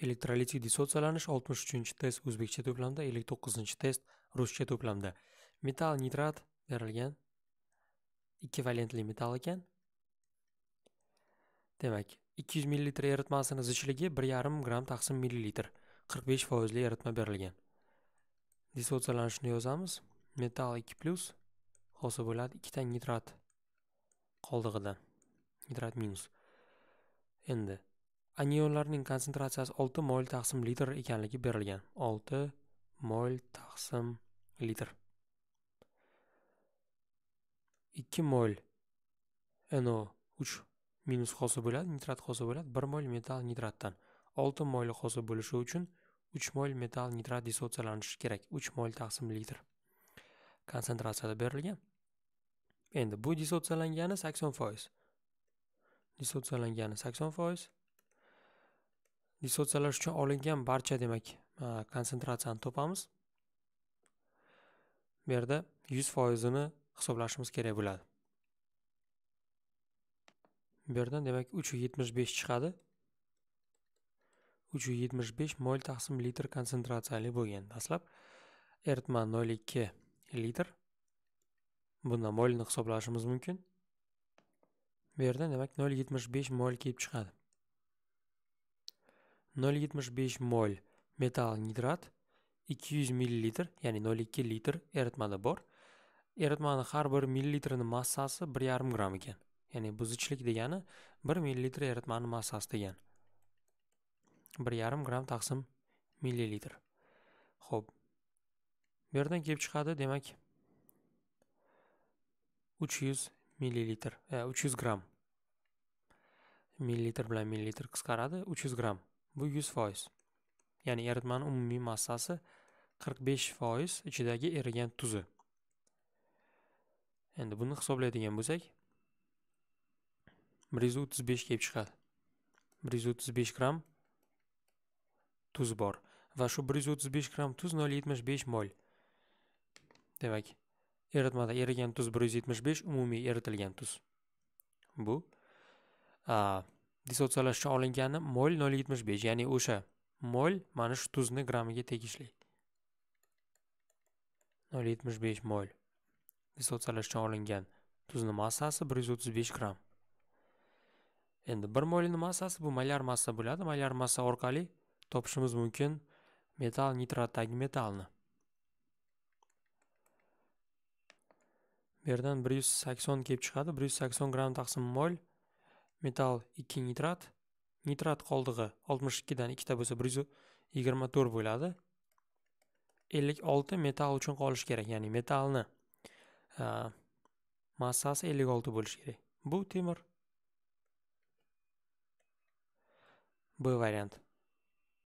elektrolitik dissotsialanish 63 test o'zbekcha to'plamda 59 test ruscha to'plamda metal nitrat berilgan valentli metal ekan demak 200 ml eritmasini zichligi 1,5 gramm taqsim millilitr 45 foizli eritma berilgan dissotsiyalanishni yozamiz metal 2 plyus hosil bo'ladi ikkita nitrat qoldig'idan nitrat minus endi anionlarning konsentratsiyasi 6 mol taqsim litr ekanligi berilgan 6 mol taqsim litr 2 mol no 3 minus hosil bo'ladi nitrat hosil bo'ladi 1 mol metal nitratdan 6 molli hosil bo'lishi uchun 3 mol metal nitrat dissotsialanishi kerak 3 mol taqsim litr konsentratsiyada berilgan endi bu dissotsiyalangani 80 foiz 80 dissotsiyalash uchun olingan barcha demak konsentratsiyani topamiz bu yerda yuz foizini hisoblashimiz kerak bo'ladi bu yerdan demak uch yetmish besh chiqadi uch yuz yetmish besh mol taqsim litr konsentratsiyali bo'lgan dastlab eritma nol ikki litr bundan molni hisoblashimiz mumkin bu yerda demak nol yetmish besh mol kelib chiqadi 0.75 mol metal nitrat 200 ml ya'ni 0.2 litr eritmada bor eritmani har bir millilitrini massasi 1,5 gram ekan ya'ni buzichlik degani 1 millilitr eritmani massasi degan 1,5 gram taqsim millilitr ho'p bu yerdan kelib chiqadi demak 300 millilitr 300 gram millilitr bilan millilitr qisqaradi 300 gram bu 100%. Ya'ni eritmaning umumiy massasi 45% ichidagi erigan tuzi. Endi buni hisoblaydigan bo'lsak, 135 kelib chiqadi. 135 gramm tuz bor va shu 135 gramm tuz 0.75 mol. Demak, eritmada erigan tuz 175 umumiy eritilgan tuz. Bu dissotsiyalashishi olingani mol nol yetmish besh ya'ni o'sha mol mana shu tuzni grammiga tegishli nol yetmish besh mol dissotsiyalashishi olingan tuzni massasi bir yuz o'ttiz besh gramm endi bir molni massasi bu molyar massa bo'ladi molyar massa orqali topishimiz mumkin metal nitratdagi metalni bu yerdan bir yuz sakson kelib chiqadi bir yuz sakson gramm taqsim mol metall 2 nitrat nitrat qoldig'i 62 дан 2 ta bo'lsa 124 bo'ladi 56 metall uchun qolishi kerak ya'ni metallni massasi 56 bo'lishi kerak bu temir b вариант